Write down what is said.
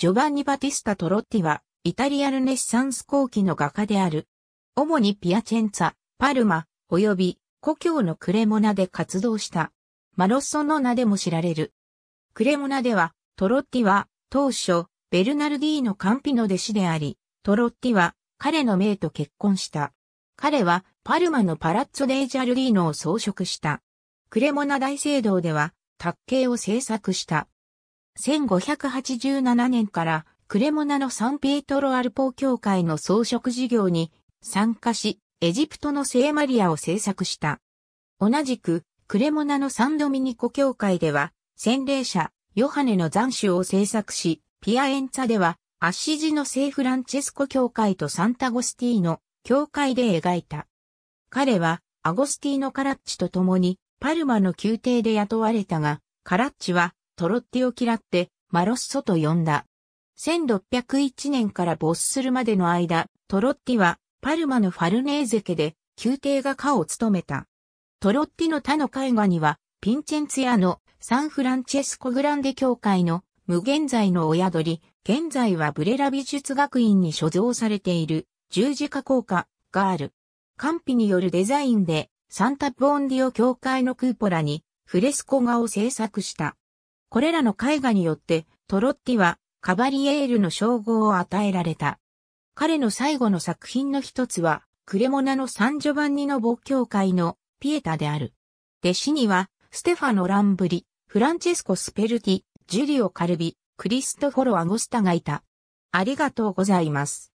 ジョバンニ・バティスタ・トロッティは、イタリアルネッサンス後期の画家である。主にピアチェンツァ、パルマ、及び故郷のクレモナで活動した。マロッソの名でも知られる。クレモナでは、トロッティは、当初、ベルナルディーノ・カンピの弟子であり、トロッティは、彼の命と結婚した。彼は、パルマのパラッツォ・デイ・ジャルディーノを装飾した。クレモナ大聖堂では、卓形を制作した。1587年からクレモナのサンピエトロアルポー教会の装飾事業に参加し、エジプトの聖マリアを制作した。同じく、クレモナのサンドミニコ教会では、洗礼者、ヨハネの残首を制作し、ピアエンツァでは、アッシジの聖フランチェスコ教会とサンタゴスティーノ教会で描いた。彼は、アゴスティーノ・カラッチと共に、パルマの宮廷で雇われたが、カラッチは、トロッティを嫌って、マロッソと呼んだ。1601年から没するまでの間、トロッティはパルマのファルネーゼ家で宮廷画家を務めた。トロッティの他の絵画には、ピンチェンツィアのサンフランチェスコグランデ教会の無限在の親鳥、現在はブレラ美術学院に所蔵されている十字架効果がある。ン費によるデザインでサンタ・ボンディオ教会のクーポラにフレスコ画を制作した。これらの絵画によって、トロッティはカバリエールの称号を与えられた。彼の最後の作品の一つは、クレモナのサンジョバンニの母教会のピエタである。弟子には、ステファノ・ランブリ、フランチェスコ・スペルティ、ジュリオ・カルビ、クリストフォロ・アゴスタがいた。ありがとうございます。